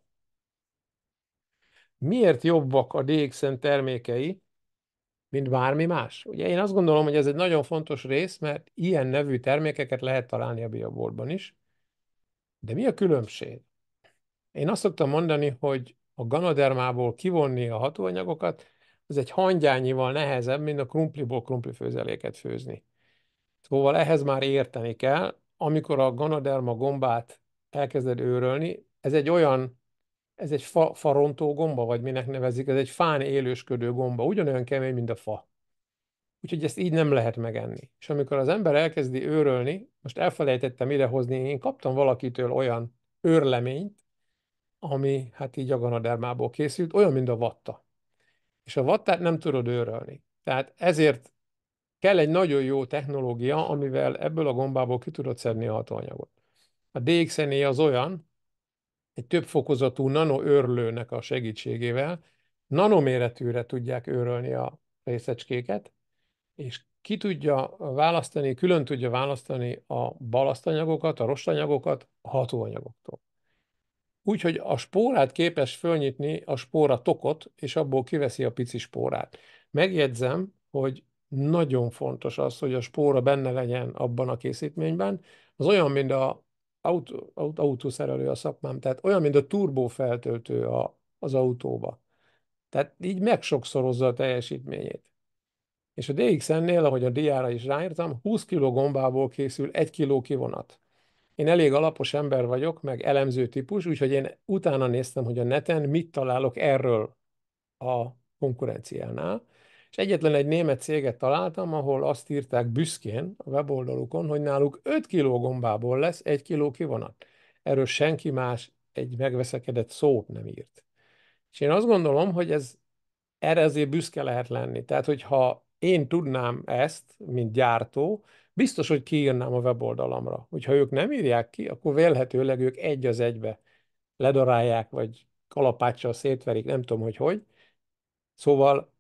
miért jobbak a DXN termékei, mint bármi más? Ugye én azt gondolom, hogy ez egy nagyon fontos rész, mert ilyen nevű termékeket lehet találni a bioboltban is. De mi a különbség? Én azt szoktam mondani, hogy a ganodermából kivonni a hatóanyagokat, ez egy hangyányival nehezebb, mint a krumpliból krumpli főzeléket főzni. Szóval ehhez már érteni kell, amikor a ganoderma gombát elkezded őrölni, ez egy olyan ez egy fa, farontó gomba, vagy minek nevezik, ez egy fán élősködő gomba, ugyanolyan kemény, mint a fa. Úgyhogy ezt így nem lehet megenni. És amikor az ember elkezdi őrölni, most elfelejtettem idehozni, én kaptam valakitől olyan őrleményt, ami hát így ganadermából készült, olyan, mint a vatta. És a vattát nem tudod őrölni. Tehát ezért kell egy nagyon jó technológia, amivel ebből a gombából ki tudod szedni a hatóanyagot. A dxn e az olyan, egy többfokozatú nanoörlőnek a segítségével nanoméretűre tudják őrölni a részecskéket, és ki tudja választani, külön tudja választani a balasztanyagokat, a rostanyagokat a hatóanyagoktól. Úgyhogy a spórát képes fölnyitni a spóra tokot, és abból kiveszi a pici spórát. Megjegyzem, hogy nagyon fontos az, hogy a spóra benne legyen abban a készítményben. Az olyan, mint a autó, autó, autószerelő a szakmám, tehát olyan, mint a turbófeltöltő a, az autóba. Tehát így megsokszorozza a teljesítményét. És a DXN-nél, ahogy a diára is ráírtam, 20 kg gombából készül 1 kg kivonat. Én elég alapos ember vagyok, meg elemző típus, úgyhogy én utána néztem, hogy a neten mit találok erről a konkurenciánál, és egyetlen egy német céget találtam, ahol azt írták büszkén a weboldalukon, hogy náluk 5 kiló gombából lesz 1 kiló kivonat. Erről senki más egy megveszekedett szót nem írt. És én azt gondolom, hogy ez erre azért büszke lehet lenni. Tehát, hogyha én tudnám ezt, mint gyártó, biztos, hogy kiírnám a weboldalamra. Hogyha ők nem írják ki, akkor vélhetőleg ők egy az egybe ledarálják, vagy kalapáccsal szétverik, nem tudom, hogy hogy. Szóval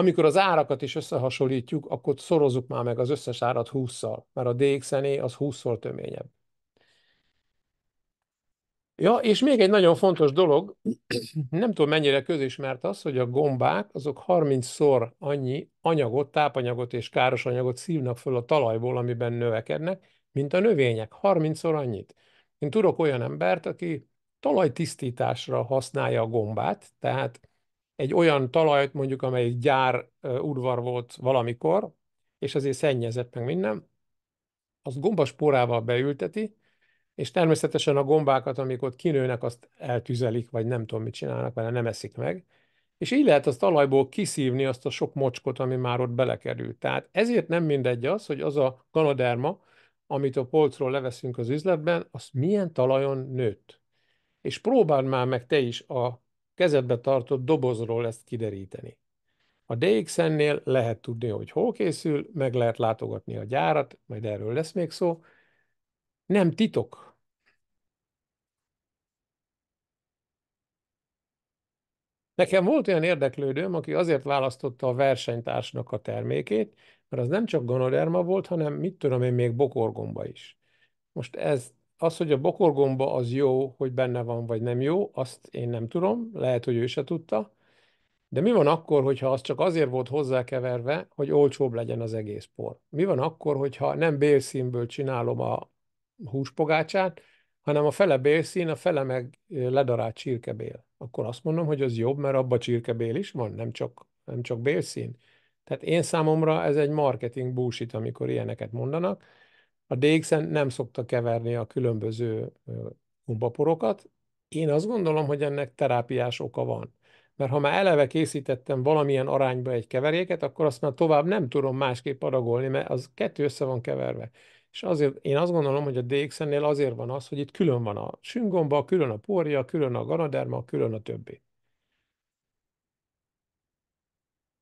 amikor az árakat is összehasonlítjuk, akkor szorozzuk már meg az összes árat 20-szal, mert a dx é e az 20-szor töményebb. Ja, és még egy nagyon fontos dolog, nem tudom mennyire közismert az, hogy a gombák azok 30-szor annyi anyagot, tápanyagot és káros anyagot szívnak föl a talajból, amiben növekednek, mint a növények. 30-szor annyit. Én tudok olyan embert, aki talajtisztításra használja a gombát, tehát egy olyan talajt mondjuk, amelyik gyár udvar volt valamikor, és azért szennyezett meg minden, az porával beülteti, és természetesen a gombákat, amik ott kinőnek, azt eltüzelik, vagy nem tudom, mit csinálnak vele, nem eszik meg. És így lehet az talajból kiszívni azt a sok mocskot, ami már ott belekerült. Tehát ezért nem mindegy az, hogy az a ganoderma, amit a polcról leveszünk az üzletben, az milyen talajon nőtt. És próbáld már meg te is a kezedbe tartott dobozról ezt kideríteni. A DXN-nél lehet tudni, hogy hol készül, meg lehet látogatni a gyárat, majd erről lesz még szó. Nem titok. Nekem volt olyan érdeklődőm, aki azért választotta a versenytársnak a termékét, mert az nem csak gonoderma volt, hanem mit tudom én, még bokorgomba is. Most ez az, hogy a bokorgomba az jó, hogy benne van, vagy nem jó, azt én nem tudom, lehet, hogy ő se tudta, de mi van akkor, hogyha az csak azért volt hozzákeverve, hogy olcsóbb legyen az egész por? Mi van akkor, hogyha nem bélszínből csinálom a húspogácsát, hanem a fele bélszín, a fele meg eh, ledarált csirkebél? Akkor azt mondom, hogy az jobb, mert abba csirkebél is van, nem csak, nem csak bélszín. Tehát én számomra ez egy marketing búsít, amikor ilyeneket mondanak, a DX-en nem szokta keverni a különböző gombaporokat. Én azt gondolom, hogy ennek terápiás oka van. Mert ha már eleve készítettem valamilyen arányba egy keveréket, akkor azt már tovább nem tudom másképp adagolni, mert az kettő össze van keverve. És azért én azt gondolom, hogy a dx azért van az, hogy itt külön van a süngomba, külön a porja, külön a ganaderma, külön a többi.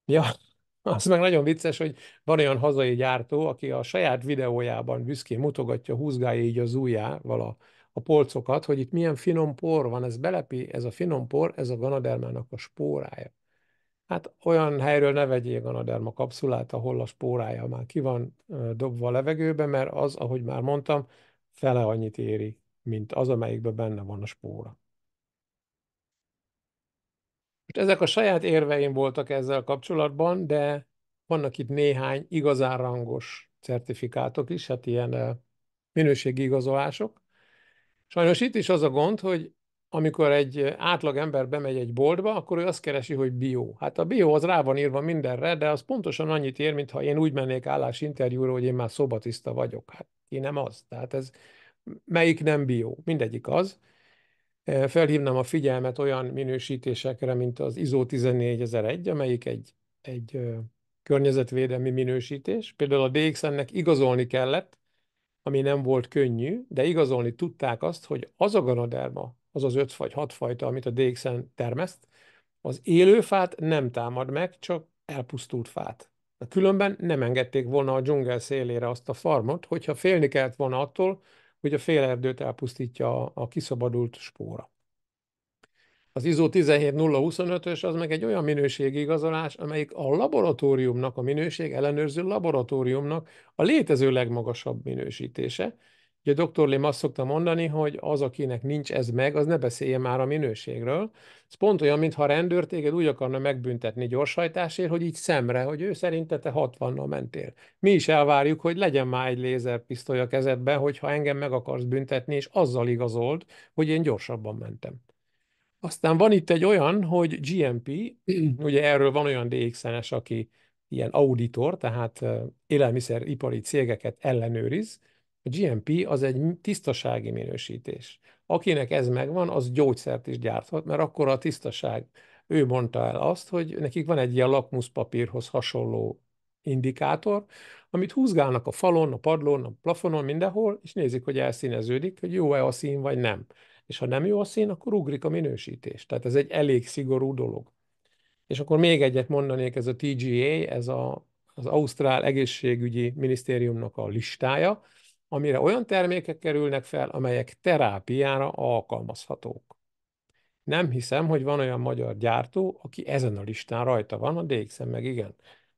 Ja, Az meg nagyon vicces, hogy van olyan hazai gyártó, aki a saját videójában büszkén mutogatja, húzgálja így az ujjával a, a polcokat, hogy itt milyen finom por van, ez belepi, ez a finom por, ez a ganadermának a spórája. Hát olyan helyről ne vegyél ganaderma kapszulát, ahol a spórája már ki van dobva a levegőbe, mert az, ahogy már mondtam, fele annyit éri, mint az, amelyikben benne van a spóra. Most ezek a saját érveim voltak ezzel kapcsolatban, de vannak itt néhány igazán rangos certifikátok is, hát ilyen eh, minőségi igazolások. Sajnos itt is az a gond, hogy amikor egy átlag ember bemegy egy boltba, akkor ő azt keresi, hogy bio. Hát a bio az rá van írva mindenre, de az pontosan annyit ér, mintha én úgy mennék állásinterjúra, hogy én már szobatiszta vagyok. Hát én nem az. Tehát ez melyik nem bio? Mindegyik az. Eh, felhívnám a figyelmet olyan minősítésekre, mint az ISO 14001, amelyik egy, egy környezetvédelmi minősítés. Például a DXN-nek igazolni kellett, ami nem volt könnyű, de igazolni tudták azt, hogy az a ganoderma, az az öt vagy hat fajta, amit a DXN termeszt, az élőfát nem támad meg, csak elpusztult fát. Különben nem engedték volna a dzsungel szélére azt a farmot, hogyha félni kellett volna attól, hogy a erdőt elpusztítja a, a kiszabadult spóra. Az ISO 17025-ös az meg egy olyan minőségi igazolás, amelyik a laboratóriumnak, a minőség ellenőrző laboratóriumnak a létező legmagasabb minősítése, Ugye doktor Lim azt szokta mondani, hogy az, akinek nincs ez meg, az ne beszéljen már a minőségről. Ez pont olyan, mintha a rendőr téged úgy akarna megbüntetni gyorshajtásért, hogy így szemre, hogy ő szerinte te 60-nal mentél. Mi is elvárjuk, hogy legyen már egy lézerpisztoly a kezedbe, hogyha engem meg akarsz büntetni, és azzal igazold, hogy én gyorsabban mentem. Aztán van itt egy olyan, hogy GMP, ugye erről van olyan DXN-es, aki ilyen auditor, tehát élelmiszeripari cégeket ellenőriz, a GMP az egy tisztasági minősítés. Akinek ez megvan, az gyógyszert is gyárthat, mert akkor a tisztaság. Ő mondta el azt, hogy nekik van egy ilyen lakmuszpapírhoz hasonló indikátor, amit húzgálnak a falon, a padlón, a plafonon, mindenhol, és nézik, hogy elszíneződik, hogy jó-e a szín, vagy nem. És ha nem jó a szín, akkor ugrik a minősítés. Tehát ez egy elég szigorú dolog. És akkor még egyet mondanék, ez a TGA, ez a, az Ausztrál Egészségügyi Minisztériumnak a listája, amire olyan termékek kerülnek fel, amelyek terápiára alkalmazhatók. Nem hiszem, hogy van olyan magyar gyártó, aki ezen a listán rajta van, a DXN meg igen.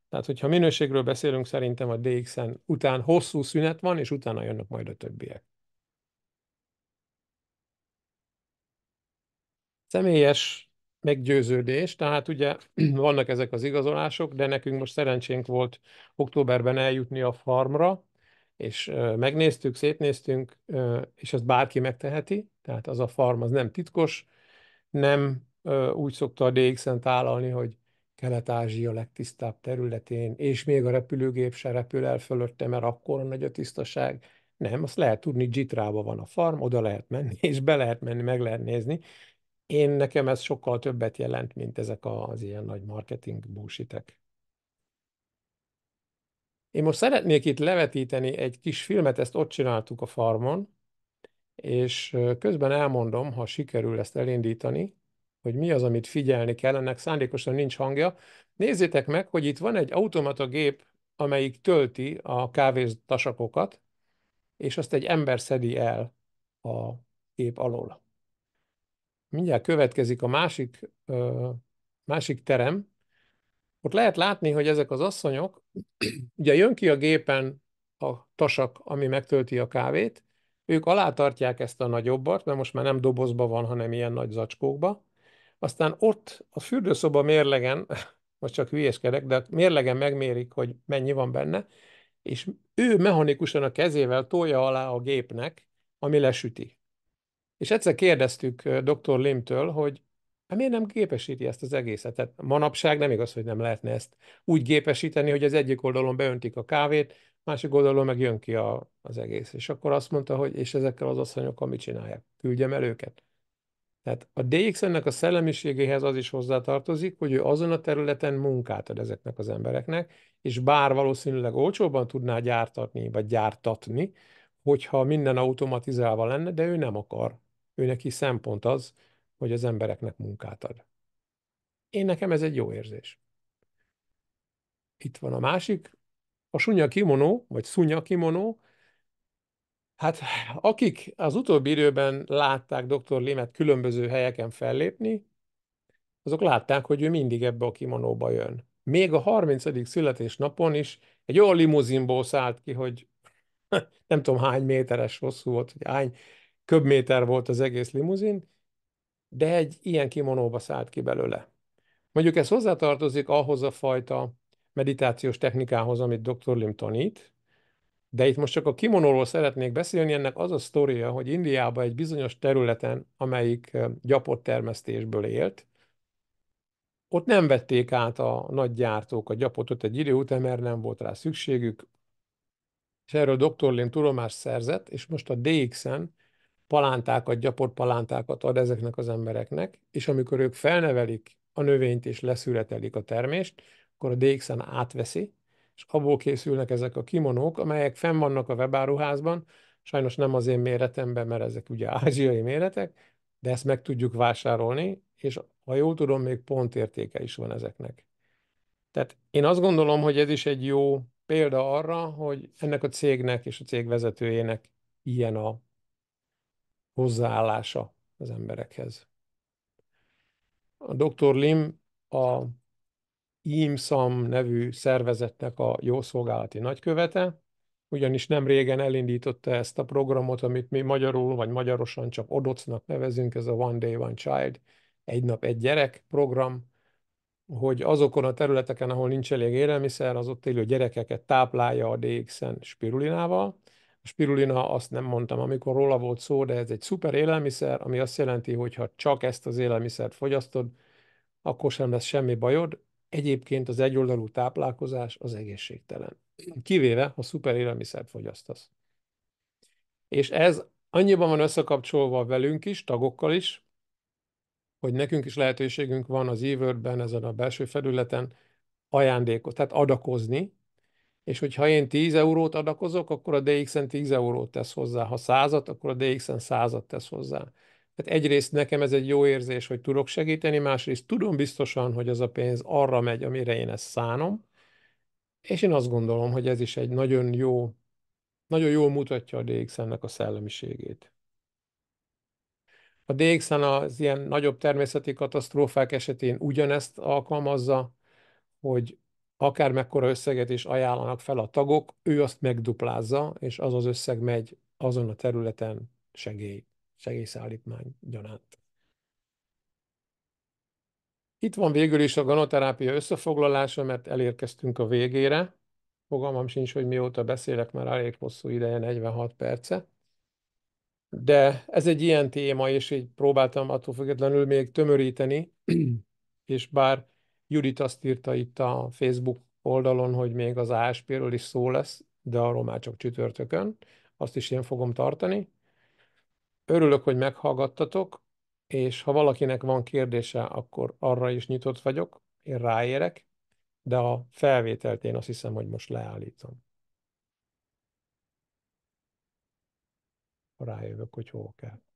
Tehát, hogyha minőségről beszélünk, szerintem a DXN után hosszú szünet van, és utána jönnek majd a többiek. Személyes meggyőződés, tehát ugye vannak ezek az igazolások, de nekünk most szerencsénk volt októberben eljutni a farmra, és megnéztük, szétnéztünk, és ezt bárki megteheti, tehát az a farm az nem titkos, nem úgy szokta a DX-en tálalni, hogy Kelet-Ázsia legtisztább területén, és még a repülőgép se repül el fölötte, mert akkor nagy a tisztaság. Nem, azt lehet tudni, Jitrába van a farm, oda lehet menni, és be lehet menni, meg lehet nézni. Én nekem ez sokkal többet jelent, mint ezek az ilyen nagy marketing búsitek. Én most szeretnék itt levetíteni egy kis filmet, ezt ott csináltuk a farmon, és közben elmondom, ha sikerül ezt elindítani, hogy mi az, amit figyelni kell, ennek szándékosan nincs hangja. Nézzétek meg, hogy itt van egy automata gép, amelyik tölti a kávéztasakokat, és azt egy ember szedi el a gép alól. Mindjárt következik a másik, másik terem, ott lehet látni, hogy ezek az asszonyok, ugye jön ki a gépen a tasak, ami megtölti a kávét, ők alátartják ezt a nagyobbat, mert most már nem dobozba van, hanem ilyen nagy zacskókba. Aztán ott a fürdőszoba mérlegen, most csak hülyeskedek, de mérlegen megmérik, hogy mennyi van benne, és ő mechanikusan a kezével tolja alá a gépnek, ami lesüti. És egyszer kérdeztük dr. Limtől, hogy Hát miért nem gépesíti ezt az egészet? Tehát manapság nem igaz, hogy nem lehetne ezt úgy gépesíteni, hogy az egyik oldalon beöntik a kávét, másik oldalon meg jön ki a, az egész. És akkor azt mondta, hogy és ezekkel az asszonyokkal mit csinálják? Küldjem el őket. Tehát a dx nek a szellemiségéhez az is hozzátartozik, hogy ő azon a területen munkát ad ezeknek az embereknek, és bár valószínűleg olcsóban tudná gyártatni, vagy gyártatni, hogyha minden automatizálva lenne, de ő nem akar. Ő neki szempont az, hogy az embereknek munkát ad. Én nekem ez egy jó érzés. Itt van a másik, a sunya kimonó, vagy szunya kimonó, Hát akik az utóbbi időben látták dr. Limet különböző helyeken fellépni, azok látták, hogy ő mindig ebbe a kimonóba jön. Még a 30. születésnapon is egy olyan limuzinból szállt ki, hogy nem tudom hány méteres hosszú volt, hogy hány köbméter volt az egész limuzin, de egy ilyen kimonóba szállt ki belőle. Mondjuk ez hozzátartozik ahhoz a fajta meditációs technikához, amit dr. Lim tanít, de itt most csak a kimonóról szeretnék beszélni, ennek az a sztoria, hogy Indiában egy bizonyos területen, amelyik gyapott termesztésből élt, ott nem vették át a nagy gyártók a gyapotot egy idő után, mert nem volt rá szükségük, és erről dr. Lim tudomást szerzett, és most a DX-en palántákat, gyapott palántákat ad ezeknek az embereknek, és amikor ők felnevelik a növényt és leszületelik a termést, akkor a DXN átveszi, és abból készülnek ezek a kimonók, amelyek fenn vannak a webáruházban, sajnos nem az én méretemben, mert ezek ugye ázsiai méretek, de ezt meg tudjuk vásárolni, és ha jól tudom, még értéke is van ezeknek. Tehát én azt gondolom, hogy ez is egy jó példa arra, hogy ennek a cégnek és a cég vezetőjének ilyen a hozzáállása az emberekhez. A dr. Lim a IMSAM nevű szervezetnek a jószolgálati nagykövete, ugyanis nem régen elindította ezt a programot, amit mi magyarul vagy magyarosan csak odocnak nevezünk, ez a One Day One Child, egy nap egy gyerek program, hogy azokon a területeken, ahol nincs elég élelmiszer, az ott élő gyerekeket táplálja a DXN spirulinával, a spirulina, azt nem mondtam, amikor róla volt szó, de ez egy szuper élelmiszer, ami azt jelenti, hogy ha csak ezt az élelmiszert fogyasztod, akkor sem lesz semmi bajod. Egyébként az egyoldalú táplálkozás az egészségtelen. Kivéve, ha szuper élelmiszert fogyasztasz. És ez annyiban van összekapcsolva velünk is, tagokkal is, hogy nekünk is lehetőségünk van az e ezen a belső felületen ajándékot, tehát adakozni, és hogyha én 10 eurót adakozok, akkor a DX-en 10 eurót tesz hozzá, ha 100 akkor a dx DX-en 100 tesz hozzá. Tehát egyrészt nekem ez egy jó érzés, hogy tudok segíteni, másrészt tudom biztosan, hogy az a pénz arra megy, amire én ezt szánom, és én azt gondolom, hogy ez is egy nagyon jó, nagyon jól mutatja a dx nek a szellemiségét. A dx az ilyen nagyobb természeti katasztrófák esetén ugyanezt alkalmazza, hogy akár mekkora összeget is ajánlanak fel a tagok, ő azt megduplázza, és az az összeg megy azon a területen segély, segélyszállítmány gyanánt. Itt van végül is a ganoterápia összefoglalása, mert elérkeztünk a végére. Fogalmam sincs, hogy mióta beszélek, már elég hosszú ideje, 46 perce. De ez egy ilyen téma, és így próbáltam attól függetlenül még tömöríteni, és bár Judit azt írta itt a Facebook oldalon, hogy még az ASP-ről is szó lesz, de arról már csak csütörtökön. Azt is én fogom tartani. Örülök, hogy meghallgattatok, és ha valakinek van kérdése, akkor arra is nyitott vagyok, én ráérek, de a felvételt én azt hiszem, hogy most leállítom. Rájövök, hogy hol kell.